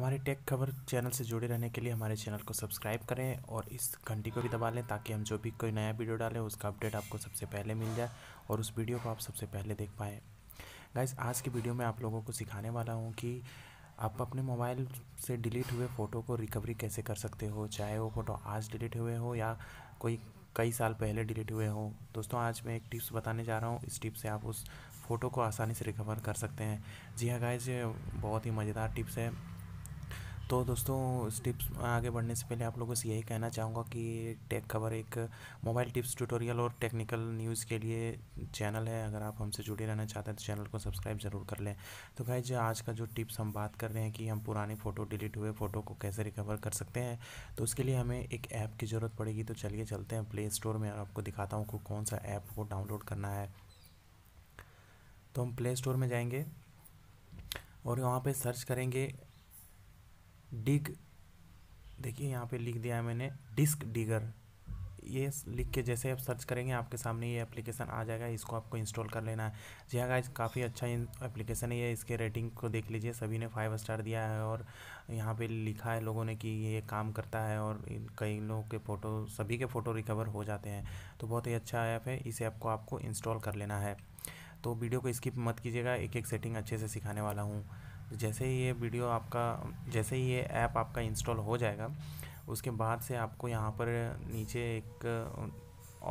हमारे टेक खबर चैनल से जुड़े रहने के लिए हमारे चैनल को सब्सक्राइब करें और इस घंटी को भी दबा लें ताकि हम जो भी कोई नया वीडियो डालें उसका अपडेट आपको सबसे पहले मिल जाए और उस वीडियो को आप सबसे पहले देख पाएँ गाइज आज की वीडियो में आप लोगों को सिखाने वाला हूँ कि आप अपने मोबाइल से डिलीट हुए फ़ोटो को रिकवरी कैसे कर सकते हो चाहे वो फ़ोटो आज डिलीट हुए हो या कोई कई साल पहले डिलीट हुए हो दोस्तों आज मैं एक टिप्स बताने जा रहा हूँ इस टिप से आप उस फ़ोटो को आसानी से रिकवर कर सकते हैं जी हाँ गाइज बहुत ही मज़ेदार टिप्स है तो दोस्तों इस टिप्स आगे बढ़ने से पहले आप लोगों से यही कहना चाहूँगा कि टेक खबर एक मोबाइल टिप्स ट्यूटोरियल और टेक्निकल न्यूज़ के लिए चैनल है अगर आप हमसे जुड़े रहना चाहते हैं तो चैनल को सब्सक्राइब ज़रूर कर लें तो भाई जो आज का जो टिप्स हम बात कर रहे हैं कि हम पुराने फ़ोटो डिलीट हुए फ़ोटो को कैसे रिकवर कर सकते हैं तो उसके लिए हमें एक ऐप की ज़रूरत पड़ेगी तो चलिए चलते हैं प्ले स्टोर में और आपको दिखाता हूँ कि कौन सा ऐप को डाउनलोड करना है तो हम प्ले स्टोर में जाएंगे और वहाँ पे सर्च करेंगे डिग देखिए यहाँ पे लिख दिया है मैंने डिस्क डिगर ये लिख के जैसे आप सर्च करेंगे आपके सामने ये एप्लीकेशन आ जाएगा इसको आपको इंस्टॉल कर लेना है जी हाँ गाइज काफ़ी अच्छा एप्लीकेशन है ये इसके रेटिंग को देख लीजिए सभी ने फाइव स्टार दिया है और यहाँ पे लिखा है लोगों ने कि ये काम करता है और कई लोगों के फ़ोटो सभी के फ़ोटो रिकवर हो जाते हैं तो बहुत ही अच्छा ऐप है इस ऐप को आपको इंस्टॉल कर लेना है तो वीडियो को स्किप मत कीजिएगा एक एक सेटिंग अच्छे से सिखाने वाला हूँ जैसे ही ये वीडियो आपका जैसे ही ये ऐप आपका इंस्टॉल हो जाएगा उसके बाद से आपको यहाँ पर नीचे एक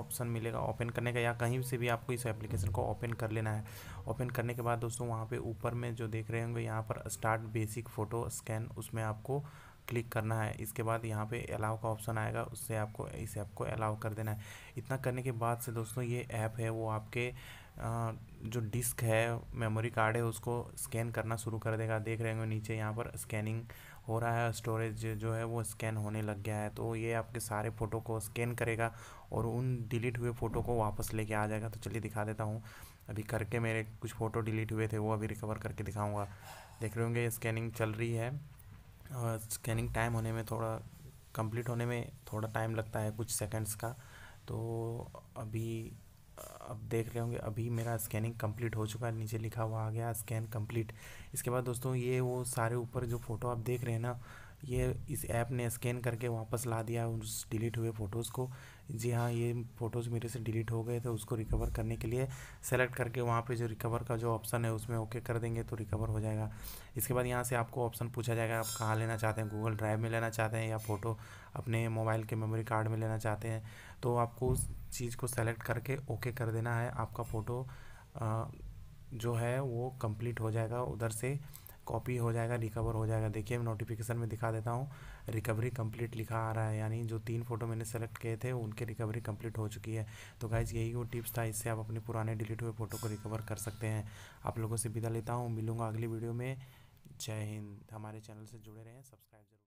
ऑप्शन मिलेगा ओपन करने का या कहीं से भी आपको इस एप्लीकेशन को ओपन कर लेना है ओपन करने के बाद दोस्तों वहाँ पे ऊपर में जो देख रहे होंगे यहाँ पर स्टार्ट बेसिक फ़ोटो स्कैन उसमें आपको क्लिक करना है इसके बाद यहाँ पे अलाउ का ऑप्शन आएगा उससे आपको इस ऐप को अलाउ कर देना है इतना करने के बाद से दोस्तों ये ऐप है वो आपके जो डिस्क है मेमोरी कार्ड है उसको स्कैन करना शुरू कर देगा देख रहे होंगे नीचे यहाँ पर स्कैनिंग हो रहा है स्टोरेज जो है वो स्कैन होने लग गया है तो ये आपके सारे फ़ोटो को स्कैन करेगा और उन डिलीट हुए फ़ोटो को वापस लेके आ जाएगा तो चलिए दिखा देता हूँ अभी करके मेरे कुछ फ़ोटो डिलीट हुए थे वो अभी रिकवर करके दिखाऊँगा देख रहे होंगे स्कैनिंग चल रही है स्कैनिंग टाइम होने में थोड़ा कंप्लीट होने में थोड़ा टाइम लगता है कुछ सेकंड्स का तो अभी अब देख रहे होंगे अभी मेरा स्कैनिंग कंप्लीट हो चुका है नीचे लिखा हुआ आ गया स्कैन कंप्लीट इसके बाद दोस्तों ये वो सारे ऊपर जो फ़ोटो आप देख रहे हैं ना ये इस ऐप ने स्कैन करके वापस ला दिया उस डिलीट हुए फ़ोटोज़ को जी हाँ ये फ़ोटोज़ मेरे से डिलीट हो गए थे उसको रिकवर करने के लिए सेलेक्ट करके वहाँ पे जो रिकवर का जो ऑप्शन है उसमें ओके कर देंगे तो रिकवर हो जाएगा इसके बाद यहाँ से आपको ऑप्शन पूछा जाएगा आप कहाँ लेना चाहते हैं गूगल ड्राइव में लेना चाहते हैं या फ़ोटो अपने मोबाइल के मेमोरी कार्ड में लेना चाहते हैं तो आपको उस चीज़ को सेलेक्ट करके ओके कर देना है आपका फ़ोटो जो है वो कंप्लीट हो जाएगा उधर से कॉपी हो जाएगा रिकवर हो जाएगा देखिए मैं नोटिफिकेशन में दिखा देता हूँ रिकवरी कंप्लीट लिखा आ रहा है यानी जो तीन फ़ोटो मैंने सेलेक्ट किए थे उनके रिकवरी कंप्लीट हो चुकी है तो गाइज यही वो टिप्स था इससे आप अपने पुराने डिलीट हुए फ़ोटो को रिकवर कर सकते हैं आप लोगों से विदा लेता हूँ मिलूंगा अगली वीडियो में जय हिंद हमारे चैनल से जुड़े रहें सब्सक्राइब